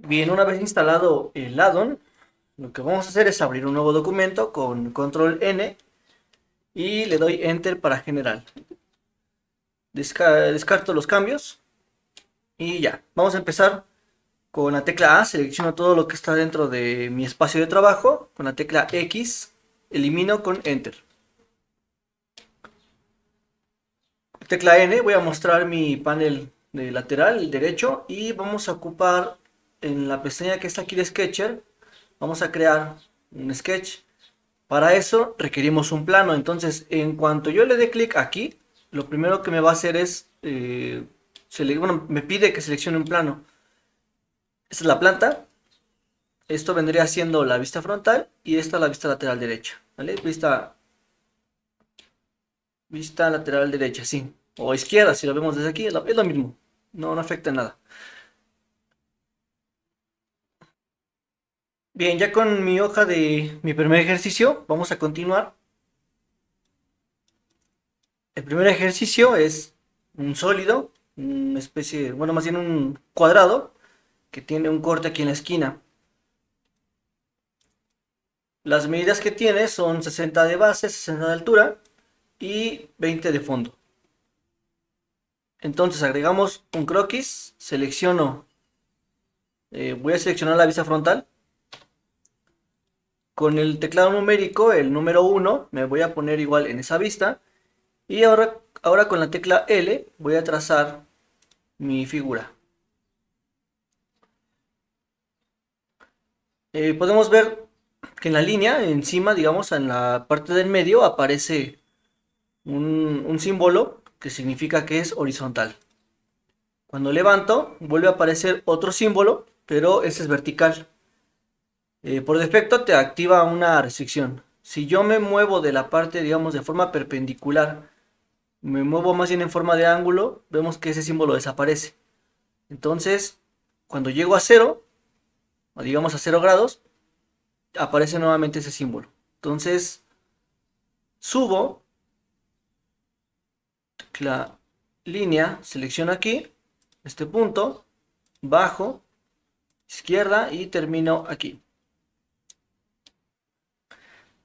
Bien, una vez instalado el addon, lo que vamos a hacer es abrir un nuevo documento con control N y le doy enter para general. descarto los cambios y ya. Vamos a empezar con la tecla A, selecciono todo lo que está dentro de mi espacio de trabajo, con la tecla X elimino con enter. Tecla N, voy a mostrar mi panel de lateral, el derecho, y vamos a ocupar en la pestaña que está aquí de Sketcher, vamos a crear un sketch. Para eso requerimos un plano. Entonces, en cuanto yo le dé clic aquí, lo primero que me va a hacer es, eh, bueno, me pide que seleccione un plano. Esta es la planta. Esto vendría siendo la vista frontal y esta la vista lateral derecha. ¿Vale? Vista, vista lateral derecha, sí. O izquierda, si lo vemos desde aquí, es lo mismo. No, no afecta en nada. Bien, ya con mi hoja de mi primer ejercicio, vamos a continuar. El primer ejercicio es un sólido, una especie, bueno, más bien un cuadrado que tiene un corte aquí en la esquina. Las medidas que tiene son 60 de base, 60 de altura y 20 de fondo. Entonces agregamos un croquis, selecciono, eh, voy a seleccionar la vista frontal, con el teclado numérico, el número 1, me voy a poner igual en esa vista. Y ahora, ahora con la tecla L voy a trazar mi figura. Eh, podemos ver que en la línea, encima, digamos, en la parte del medio aparece un, un símbolo que significa que es horizontal. Cuando levanto, vuelve a aparecer otro símbolo, pero ese es vertical. Eh, por defecto te activa una restricción. Si yo me muevo de la parte, digamos, de forma perpendicular, me muevo más bien en forma de ángulo, vemos que ese símbolo desaparece. Entonces, cuando llego a cero, o digamos a cero grados, aparece nuevamente ese símbolo. Entonces, subo la línea, selecciono aquí, este punto, bajo, izquierda y termino aquí.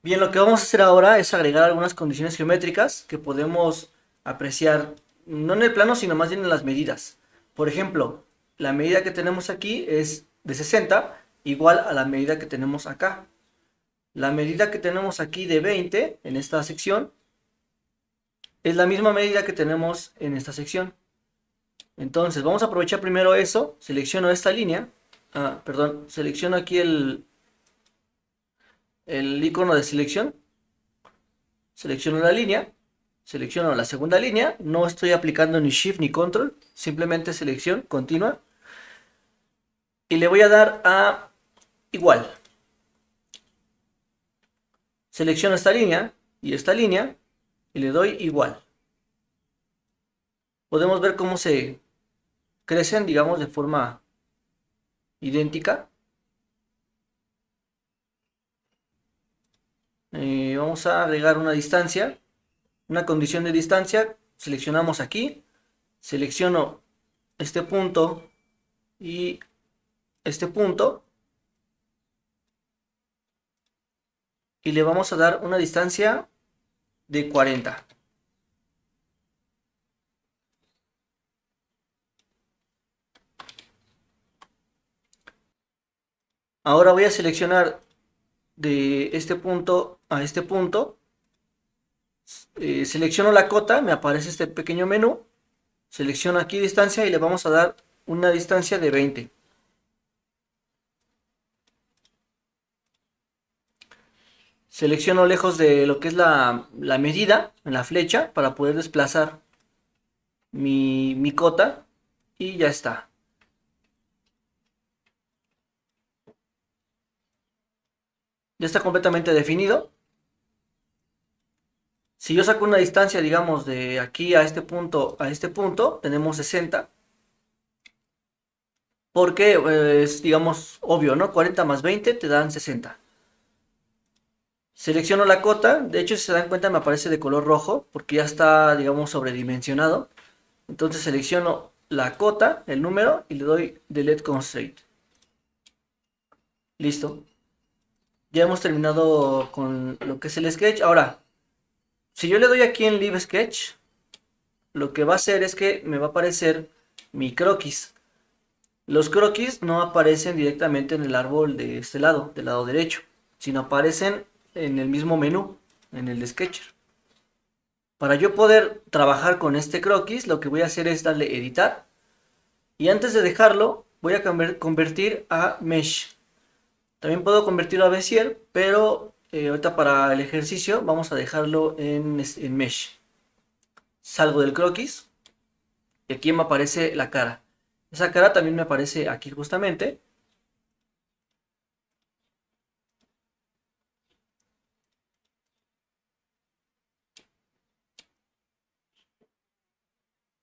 Bien, lo que vamos a hacer ahora es agregar algunas condiciones geométricas que podemos apreciar, no en el plano, sino más bien en las medidas. Por ejemplo, la medida que tenemos aquí es de 60, igual a la medida que tenemos acá. La medida que tenemos aquí de 20, en esta sección, es la misma medida que tenemos en esta sección. Entonces, vamos a aprovechar primero eso. Selecciono esta línea. Ah, perdón, selecciono aquí el, el icono de selección, selecciono la línea, selecciono la segunda línea, no estoy aplicando ni Shift ni Control, simplemente selección continua y le voy a dar a igual. Selecciono esta línea y esta línea y le doy igual. Podemos ver cómo se crecen, digamos, de forma idéntica. Eh, vamos a agregar una distancia, una condición de distancia, seleccionamos aquí, selecciono este punto y este punto y le vamos a dar una distancia de 40. Ahora voy a seleccionar de este punto a este punto. Eh, selecciono la cota, me aparece este pequeño menú. Selecciono aquí distancia y le vamos a dar una distancia de 20. Selecciono lejos de lo que es la, medida, en la flecha, para poder desplazar mi cota y ya está. ya está completamente definido. Si yo saco una distancia, digamos, de aquí a este punto, a este punto, tenemos 60. Porque eh, es, digamos, obvio, ¿no? 40 más 20 te dan 60. Selecciono la cota. De hecho, si se dan cuenta, me aparece de color rojo. Porque ya está, digamos, sobredimensionado. Entonces selecciono la cota, el número, y le doy Delete Constraint. Listo ya hemos terminado con lo que es el sketch. Ahora, si yo le doy aquí en Live Sketch, lo que va a hacer es que me va a aparecer mi croquis. Los croquis no aparecen directamente en el árbol de este lado, del lado derecho, sino aparecen en el mismo menú, en el de Sketcher. Para yo poder trabajar con este croquis, lo que voy a hacer es darle editar. Y antes de dejarlo, voy a convertir a mesh. También puedo convertirlo a Bezier, pero eh, ahorita para el ejercicio vamos a dejarlo en, en Mesh. Salgo del croquis y aquí me aparece la cara. Esa cara también me aparece aquí justamente.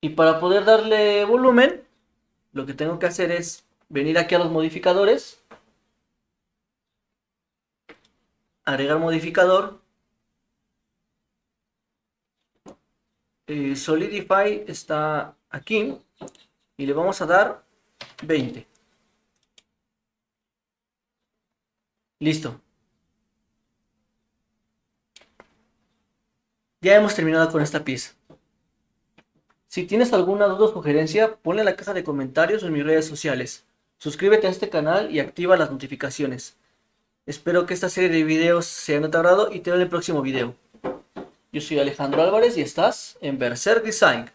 Y para poder darle volumen, lo que tengo que hacer es venir aquí a los modificadores agregar modificador, eh, Solidify está aquí y le vamos a dar 20. Listo. Ya hemos terminado con esta pieza. Si tienes alguna duda o sugerencia, ponla en la caja de comentarios o en mis redes sociales. Suscríbete a este canal y activa las notificaciones. Espero que esta serie de videos se haya agrado y te veo en el próximo video. Yo soy Alejandro Álvarez y estás en Berserk Design.